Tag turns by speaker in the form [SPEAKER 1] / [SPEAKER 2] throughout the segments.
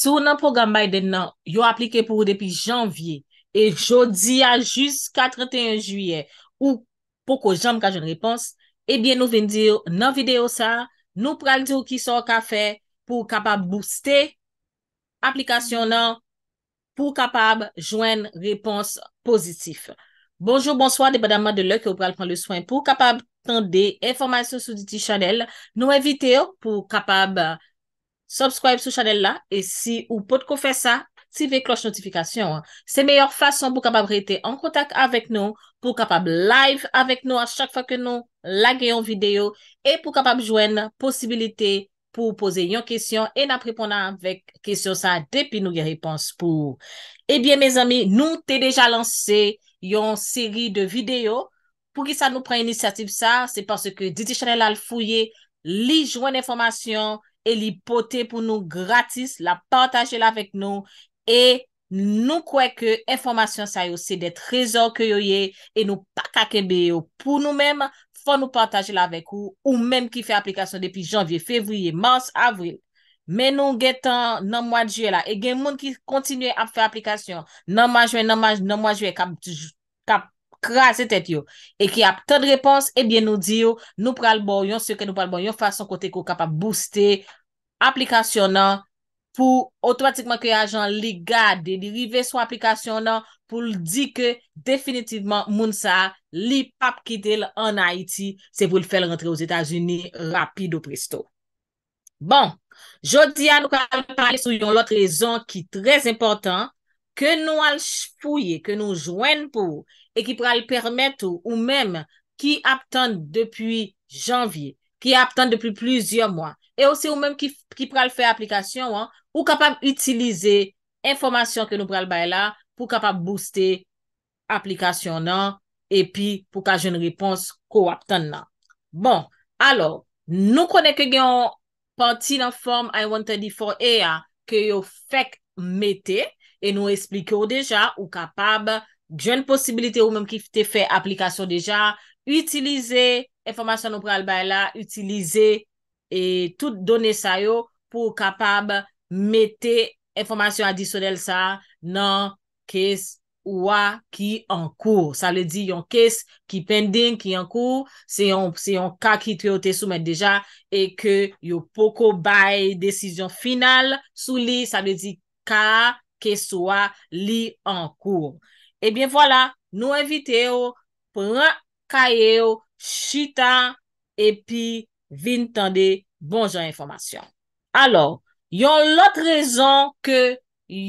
[SPEAKER 1] sou nan program Mayden nan yo aplike pou depi janvye e jodi a juz 81 juye ou pou ko janm kajen repons, ebyen nou ven dir nan video sa, nou pral dir ki son kafe pou kapab booste aplikasyon nan pou kapab jwen repons pozitif. Bonjour, bonsoir, depa daman de lèk ou pral pran le swen pou kapab tende informasyon sou diti chanel. Nou evite yo pou kapab jwene subscribe sou chanel la, e si ou pot ko fe sa, tipe kloche notifikasyon. Se meyor fason pou kapab rete en kontak avek nou, pou kapab live avek nou eh a chak fa ke nou, lage yon video, e pou kapab jwen posibilite pou pose yon kesyon, e napripona vek kesyon sa, depi nou ge repons pou. Ebyen, mez ami, nou te deja lanse yon seri de video, pou ki sa nou pren inisiatif sa, se parce ke diti chanel la fouye li jwen informasyon, e li pote pou nou gratis la partaje la vek nou, e nou kweke informasyon sa yo se de trezor ke yo ye, e nou pa kakebe yo pou nou mem, fa nou partaje la vek ou, ou mem ki fe aplikasyon depi janvye, fevriye, mars, avril. Men nou getan nan mwadjwe la, e gen moun ki kontinye ap fe aplikasyon, nan mwadjwe, nan mwadjwe, kap, kap, krasi tet yo. E ki ap ten repons, ebyen eh nou di yo, nou pral boyon seke nou pral boyon fason kote kou kapab booste aplikasyon nan pou otomatikman kwe ajan li gade, li rive sou aplikasyon nan pou l di ke definitivman moun sa li pap kitel an Haiti se pou l fel rentre ou Zeta Zuni rapido presto. Bon, jodi ya nou kapal me parli sou yon lot rezon ki trez importan ke nou al chpouye, ke nou jwen pou, e ki pral permette ou mèm ki aptan depi janvye, ki aptan depi plizyon mwa, e osè ou mèm ki pral fè aplikasyon, ou kapab itilize informasyon ke nou pral bay la, pou kapab booste aplikasyon nan, e pi pou ka jen ripons ko aptan nan. Bon, alò, nou konè ke gen yon pantin an form I Want a D4EA ke yo fèk metè, E nou esplike ou deja ou kapab djwen posibilite ou menm ki te fe aplikasyon deja. Utilize informasyon nou pre al bay la. Utilize e tout donen sayo pou kapab mette informasyon adisyonel sa nan kes ou a ki an kou. Sa le di yon kes ki pending ki an kou. Se yon ka ki triyo te soumet deja. E ke yon poko bay desisyon final sou li. Sa le di ka... ke swa li an koum. Ebyen, wala, nou evite yo, pran kaye yo, chita, epi vin tande bonjan informasyon. Alo, yon lot rezon ke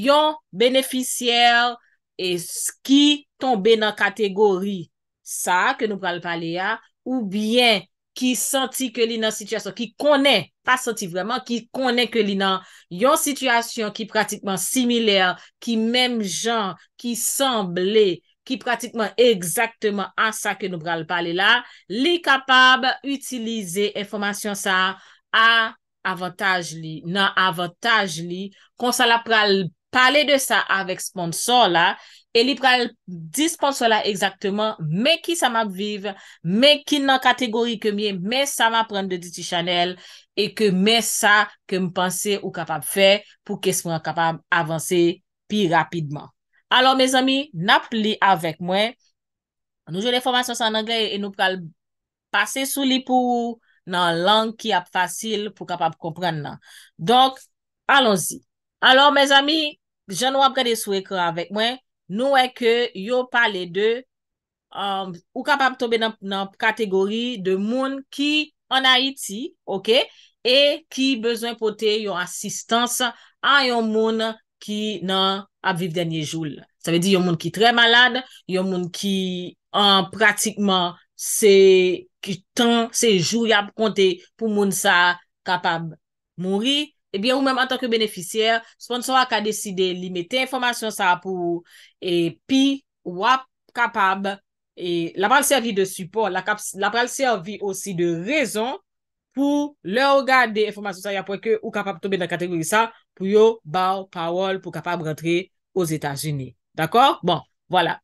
[SPEAKER 1] yon beneficiyel e ski tombe nan kategori sa ke nou pral pale ya, ou byen ki santi ke li nan sityasyon ki konen A soti vreman ki konen ke li nan yon situasyon ki pratikman similer, ki menm jan, ki sanble, ki pratikman eksaktman an sa ke nou pral pale la, li kapab utilize informasyon sa a avantaj li, nan avantaj li, kon sa la pral pale. pale de sa avek sponsor la, e li pral disponsor la ekzakteman me ki sa map vive, me ki nan kategori kemye, me sa map pren de DT Chanel, e ke me sa kem panse ou kapap fe pou kem se mwen kapap avanse pi rapidman. Alon, me zami, nap li avek mwen, nou jel e formasyon sa nan gen, e nou pral pase sou li pou nan lang ki ap fasil pou kapap konpren nan. Donk, alon si. Alon, me zami, jan wap gade sou ekwa avek mwen, nou e ke yo pale de um, ou kapap tobe nan kategori de moun ki an Haiti, ok, e ki bezwen pote yo asistans an yo moun ki nan apviv denye joul. Sa ve di yo moun ki tre malade, yo moun ki an um, pratikman se joul ap konte pou moun sa kapap mouri, Ebyen ou mèm an tanke beneficyer, sponsor ak a deside li mette informasyon sa pou e pi wap kapab. E la pral servi de support, la pral servi osi de rezon pou lè ou gade informasyon sa ya pou eke ou kapab tombe nan kategori sa pou yo baou pawol pou kapab rentre os Etats-Unis. D'akor? Bon, wala.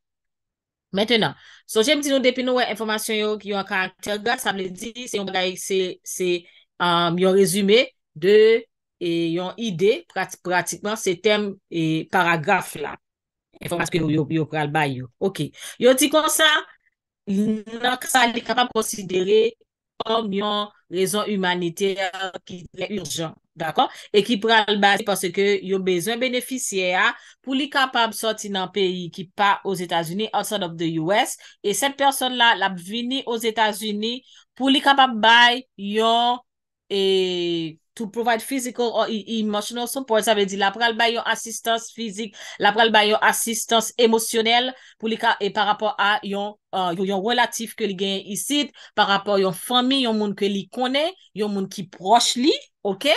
[SPEAKER 1] Mètenan, so jèm ti nou depi nou wè informasyon yo ki yo ak a telga, sa mè di se yon um, resumé de... e yon ide pratikman se tem e, paragraf la. E fòm aske yo pral bay yo. Ok. Yo ti konsa, nan kasa li kapab konsidere konm yon rezon humanite ki dè urjan. D'akon? E ki pral bay parce ke yo bezwen beneficye a pou li kapab soti nan peyi ki pa os Etasuni, outside of the US. E sen person la, la vini os Etasuni pou li kapab bay yon konm e, to provide physical or e-, emotional support, sa ve di la pral ba yon asistans fizik, la pral ba yon asistans emosyonel, pou li ka, e pa rapor a euh, yon, yon relatif ke li genye isid, pa rapor yon fami, yon moun ke li konen, yon moun ki proche li, ok,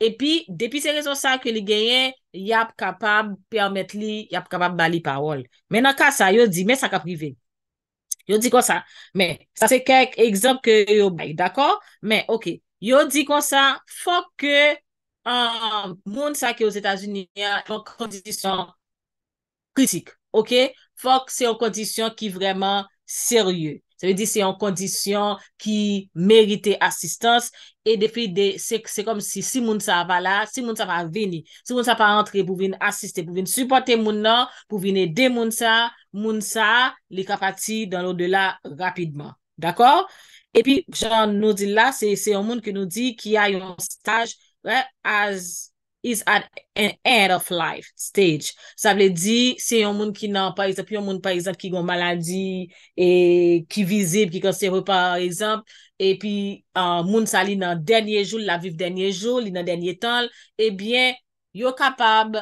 [SPEAKER 1] e pi, depi se rezon sa ke li genye, yap kapab, permit li, yap kapab ba li parol. Menan ka sa, yo di, men sa ka prive. Yo di kon sa, men, sa se kèk egzop ke yo bay, dako, men, ok, men, Yo di konsa, fok ke um, mounsa ki ou Etats-Unis yon kondisyon kritik, fok se yon kondisyon ki vreman serye. Se ve di se yon kondisyon ki merite asistans e defi de se kom si si mounsa va la, si mounsa va veni, si mounsa pa antre pou veni asiste, pou veni supporte mounna, pou veni de mounsa, mounsa li kapati dan ou de la rapidman. E pi jan nou di la, se yon moun ki nou di ki a yon staj as is at an end of life stage. Sa ble di, se yon moun ki nan par exemple, yon moun par exemple ki yon maladi, ki vizib, ki konservo par exemple, e pi moun sa li nan denye joul, la viv denye joul, li nan denye ton, e eh bien, yo kapab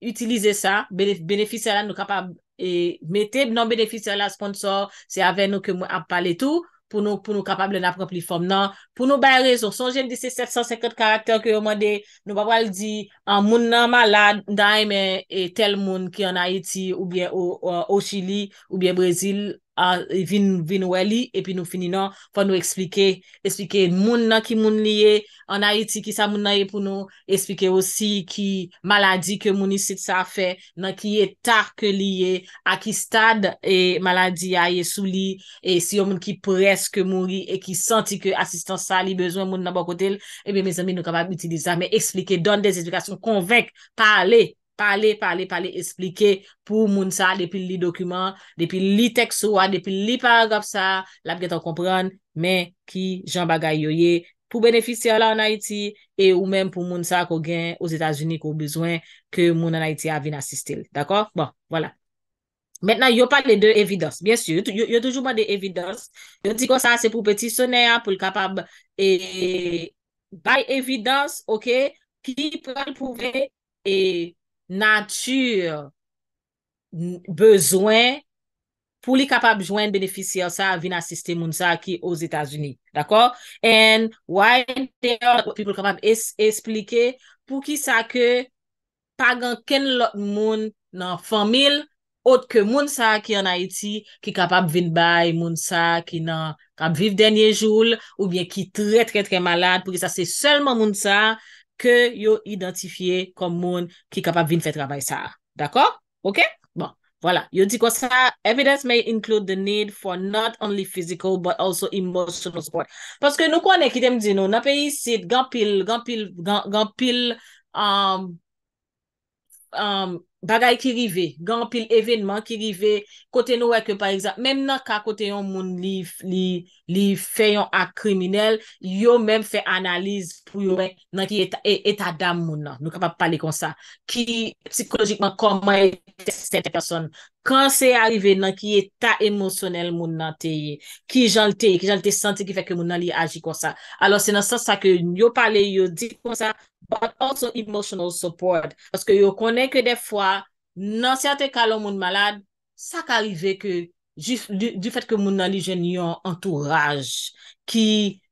[SPEAKER 1] utilize sa, beneficeran nou kapab, E mette nan benefisyon la sponsor, se ave nou ke mwen ap pale tou, pou nou kapable na prop li fom nan. Pou nou bay rezon, son jen di se 750 karakter ke yo mwande, nou babal di, an moun nan malad, da ime e tel moun ki an Haiti ou bie ou Chili ou bie Brazil, Ah, vin wè li, epi nou fininan, non, pou nou eksplike, eksplike moun nan ki moun liye, anayeti ki sa moun nan ye pou nou, eksplike osi ki, maladi ke moun isit sa fe, nan ki ye tar ke liye, a ki stad, e maladi a ye sou li, e si yon moun ki preske moun li, e ki senti ke asistan sa li, bezwen moun nan bo kote el, eh epi me zami nou kapap itiliza, me eksplike, don de zesplikasyon, konvek, pale, pa ale, pa ale, pa ale esplike pou moun sa depil li dokumen, depil li tekso a, depil li paragop sa, la pget an kompran, men ki jan bagay yo ye pou benefisye la an Haiti e ou men pou moun sa kou gen os Etats-Unis kou bezwen ke moun an Haiti a vin asistil, d'akor? Bon, wala. Mètnen yo pa le de evidans, bien syu, yo toujou man de evidans, yo di kon sa se pou petisyonè a, pou l kapab e bay evidans, ok, ki pral pouve e... natyur bezwen pou li kapap jwen beneficiyan sa vin asiste moun sa ki os Etasuni. Dako? En, why people kapap esplike pou ki sa ke pa gan ken lot moun nan famil ot ke moun sa ki an Haiti ki kapap vin bay moun sa ki nan kap viv denye joul ou bien ki tre tre tre malad pou ki sa se selman moun sa ke yo identifiye kom moun ki kapap vin fè trabay sa. D'akor? Ok? Bon. Yo di kwa sa, evidence may include the need for not only physical but also emotional support. Paske nou kwa ne kitem di nou, nan peyi sit gampil, gampil, gampil um, um, bagay ki rive, gampil evenman ki rive kote nou wè ke par exemple, menm nan ka kote yon moun li... li fè yon ak kriminel, yo mèm fè analiz pou yo wè nan ki e, etat dam moun nan, nou ka pa pale kon sa, ki psikolojikman koman etat sete person, kan se arrive nan ki etat emosyonel moun nan te ye, ki jan te ye, ki jan te senti ki fè ke moun nan li aji kon sa, alo se nan san sa ke yo pale, yo di kon sa, but also emotional support, parce ke yo konen ke defwa, nan sete kalon moun malade, sa ka arrive ke Du fèt ke mounan li jwen yon entouraj, ki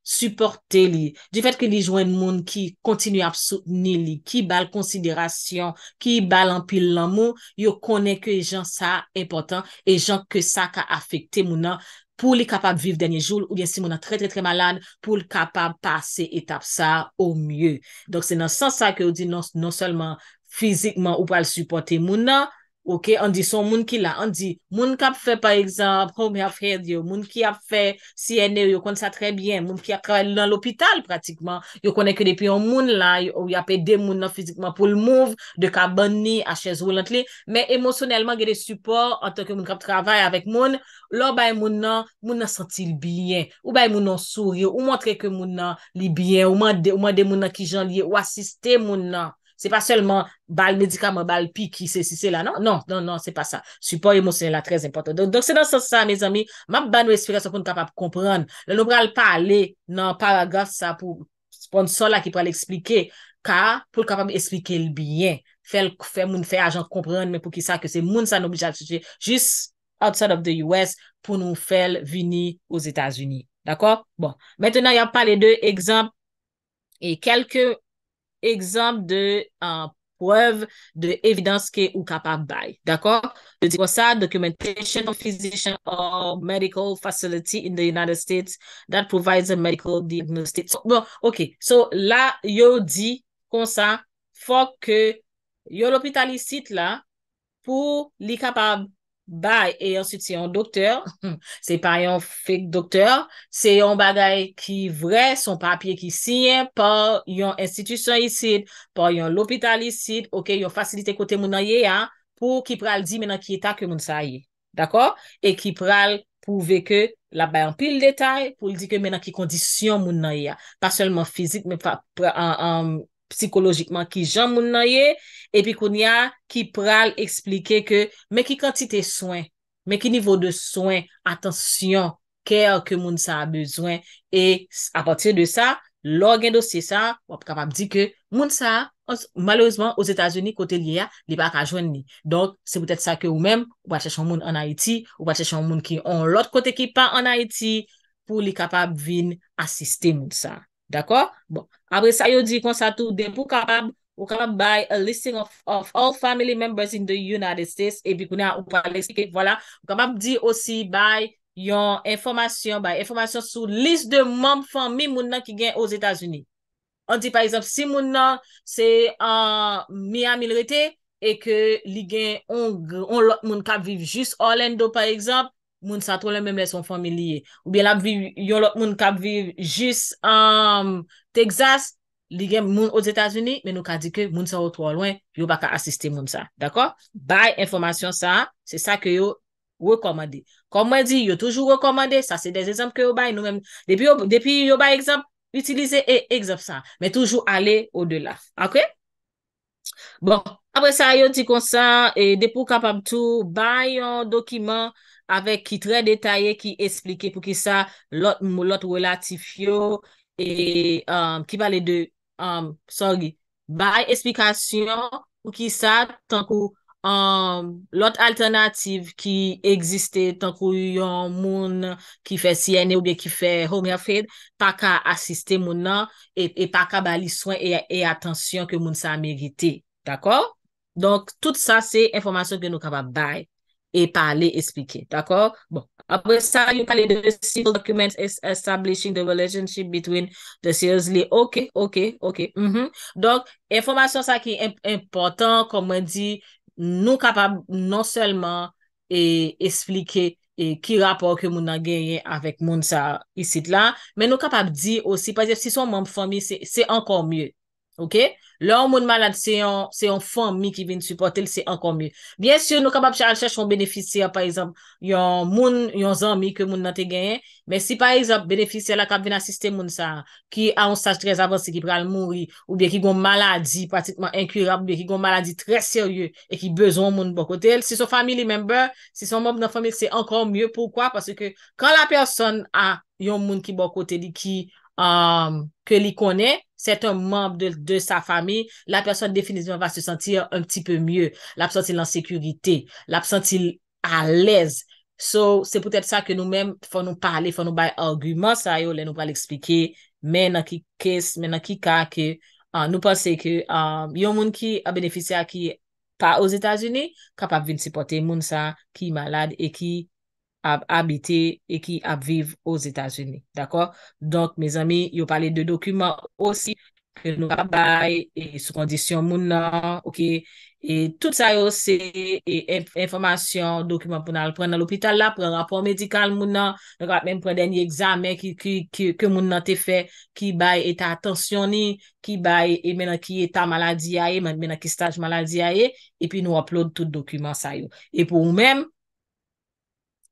[SPEAKER 1] supporte li, du fèt ke li jwen moun ki kontinu apsoutni li, ki bal konsiderasyon, ki bal anpil lan moun, yo konen ke e jan sa epotan, e jan ke sa ka afekte mounan pou li kapab viv denye joul ou bien si mounan tre tre tre malan pou li kapab pase etap sa ou mye. Donk se nan san sa ke yo di non, non seulement fizikman ou pal supporte mounan, Ok, an di son moun ki la, an di, moun kap fe par exemple, moun ki ap fe CNL, e, yo kon sa tre bien, moun ki ap traval nan l'opital pratikman. Yo konen ke depi an moun la, yo ap e de moun nan fizikman pou l'mouv, de kabani, a chèz roulant li, men emosyonelman ge de support an tenke moun kap traval avèk moun, lò bay moun nan, moun nan sentil biyen, ou bay moun nan souri, ou montre ke moun nan li biyen, ou mande moun nan ki jan liye, ou asiste moun nan. Se pa selman bal medikaman, bal pi, ki se, si, se, la, nan? Nan, nan, nan, se pa sa. Supor emosyon la, trez importan. Donk se nan sa sa, me zami, map ban nou espirasyon pou nou kapap kompran. Le nou pral pale nan paragraf sa pou spon son la ki pral explike. Ka pou l kapap explike l biyen. Fel moun fe ajan kompran, men pou ki sa ke se moun sa nou obijal sute. Jis outside of the US pou nou fel vini ouz Etats-Unis. Dakor? Bon, metenan yon pa le de exemple e kelke... ekzamp de prev de evidans ke ou kapab bay. D'akor? De di kon sa, documentation of physician or medical facility in the United States that provides a medical diagnosis. Bon, ok. So, la yo di kon sa, fo ke yo l'opitalistit la pou li kapab bay. Bay, e yonsit se yon doktor, se pa yon fake doktor, se yon baday ki vre, son papye ki siyen, pa yon institusyon yisid, pa yon lopital yisid, ok, yon fasilite kote mounan ye a, pou ki pral di menan ki eta ke moun sa yi, dako, e ki pral pou veke la bayan pil detay pou li di ke menan ki kondisyon mounan ye a, pa selman fizik, menan ki kondisyon mounan ye a. psikolojikman ki jan moun nan ye, epi kon ya ki pral eksplike ke, me ki kantite soen, me ki nivou de soen, atensyon, kèr ke moun sa a bezwen, e apatir de sa, lor gen dosye sa, wap kapab di ke, moun sa, malouzman, ouz Etasouni kote liye ya, li pa ka jwen ni. Donk, se pwetet sa ke ou men, wache chan moun an Haiti, wache chan moun ki an lot kote ki pa an Haiti, pou li kapab vin asiste moun sa. D'akor, bon, apre sa yo di kon sa tou, de pou kapab, ou kapab bay a listing of all family members in the United States, epi kounen an ou pa l'espeke, wala, ou kapab di osi bay yon informasyon, bay informasyon sou list de mom family moun nan ki gen os Etats-Unis. An di par exemple, si moun nan se an mi amilirete, e ke li gen, moun kap viv jis Orlando par exemple, moun sa tolè mèm lè son familye. Ou bel ap viv, yon lot moun kap viv jis an Texas, ligè moun os Etats-Unis, men nou ka di ke moun sa ou tolè ou lwen, yo baka asiste moun sa, d'akon? Baye informasyon sa, se sa ke yo rekomade. Komwa di, yo toujou rekomade, sa se dez exemple ke bon, yo baye nou mèm. Depi yo baye exemple, utilize e exemple sa, men toujou ale o de la, akwe? Bon, apre sa, yo ti konsan, depou kapam tou, baye yon dokiman, avek ki tre detaye ki esplike pou ki sa lot relatifyo e um, ki pale de, um, sorry, bay esplikasyon pou ki sa tankou um, lot alternatif ki egziste tankou yon moun ki fe Siene oube ki fe Homi Afed pa ka asiste moun nan e, e pa ka bali swen e, e atensyon ke moun sa merite, d'akor? Donk, tout sa se informasyon ki nou kaba bay. e pale esplike, d'akor? Bon, apre sa, yon pale de civil documents establishing the relationship between the seriously, ok, ok, ok, mhm. Donk, informasyon sa ki important, kon mwen di, nou kapab non selman esplike ki rapor ke moun an genye avek moun sa isit la, men nou kapab di osi, pasif si son moun formi, se ankon mye. Ok? Lè an moun malade, se yon fanmi ki vin supportel, se ankon mye. Bien sûr, nou kap ap chè al chèch an beneficer, par exemple, yon moun, yon zanmi ke moun nante genye, men si par exemple, beneficer la kap vin asiste moun sa, ki an sache trez avansi ki pral moun, ou bie ki goun maladi pratikman inkurab, bie ki goun maladi trez seryè, e ki bezon moun bokotel, se son family member, se son mob nan family, se ankon mye. Poukwa? Parce ke, kan la person a yon moun ki bokotel, ki euh, ke li konè, Sèt un mèmbe de sa fami, la person definizman va se sentir un pti pè mye, l'absentil an sekurite, l'absentil alèz. So, sè pou tèt sa ke nou mèm fò nou pale, fò nou bay argument sa yo, lè nou pale eksplike, mè nan ki kes, mè nan ki ka, ke nou pase ke yon moun ki a benefise a ki pa ouz Etasuni, kapap vin se pote moun sa ki malade e ki malade. ap habite e ki ap viv ouz Etat-Unis, d'akor? Donk, mez ami, yo pale de dokumen osi, ke nou ap bay e sou kondisyon moun nan, ok? E tout sa yo se e informasyon, dokumen pou nan al pren nan l'opital la, pren rapor medikal moun nan, moun nan pren denye examen ke moun nan te fe ki bay e ta atensyon ni, ki bay e mena ki eta maladi yae, mena ki staj maladi yae, e pi nou upload tout dokumen sa yo. E pou ou menm,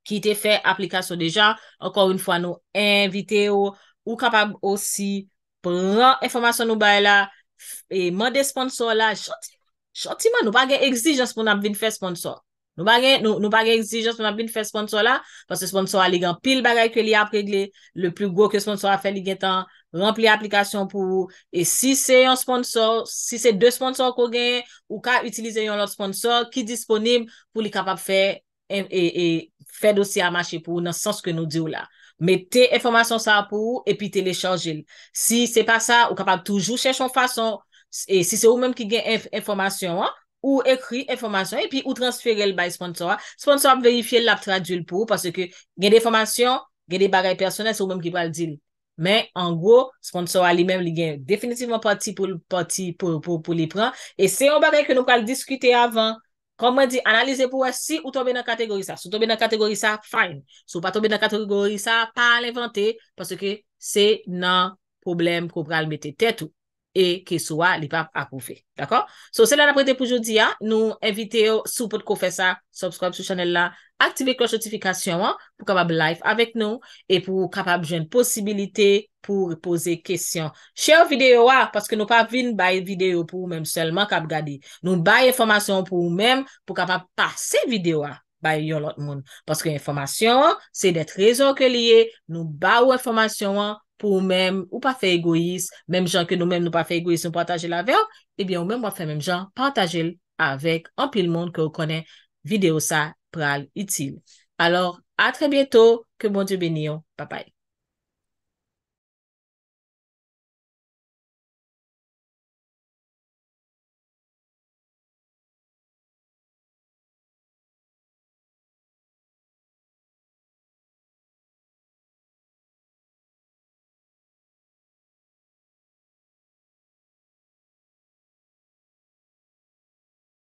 [SPEAKER 1] ki te fè aplikasyon dejan, ankon un fwa nou, envite ou, ou kapab osi, pran informasyon nou bay la, e mande sponsor la, choti man, nou bagen exijans pou nan bin fè sponsor, nou bagen exijans pou nan bin fè sponsor la, pas se sponsor a ligan pil bagay ke li apregle, le pli go ke sponsor a fè ligan tan, rempli aplikasyon pou, e si se yon sponsor, si se de sponsor ko gen, ou ka utilize yon lot sponsor, ki disponib pou li kapab fè, e koum, e, e, fè dosye amache pou ou nan sens ke nou di ou la. Mè te informasyon sa pou ou, epi te le chanjil. Si se pa sa, ou kapap toujou chèchon fason, e si se ou mèm ki gen informasyon an, ou ekri informasyon, epi ou transfere el bay sponsor, sponsor ap veyifi el lap tradjil pou ou, parce ke gen de informasyon, gen de bagay personel, se ou mèm ki pal di l. Mè, an gwo, sponsor ali mèm li gen definitivman pati pou li pran, e se yon bagay ke nou pal diskute avan, Kon mwen di analize pou wè si ou tombe nan kategori sa. Sou tombe nan kategori sa, fine. Sou pa tombe nan kategori sa, pa l'invente. Paske se nan problem ko pral mette tetou. E ke sou a li pa apoufe. D'akon? So, se la naprete pou jodi a, nou evite yo sou pot kou fe sa. Subscribe sou chanel la. Aktive kloj notifikasyon an pou kapab live avek nou. E pou kapab jen posibilite pou pose kesyon. Share video a, paske nou pa vin baye video pou ou menm selman kap gadi. Nou baye informasyon pou ou menm pou kapab pase video a baye yon lot moun. Paske informasyon an, se det rezon ke liye, nou baye ou informasyon an. pou mèm ou pa fè egoïs, mèm jan ke nou mèm nou pa fè egoïs nou pa antaje la vè, e bè ou mèm ou pa fè mèm jan, pantaje lè avèk anpil moun ke ou konè videyo sa pral itil. Alors, a trè bieto, ke bon diou bènyon, papay.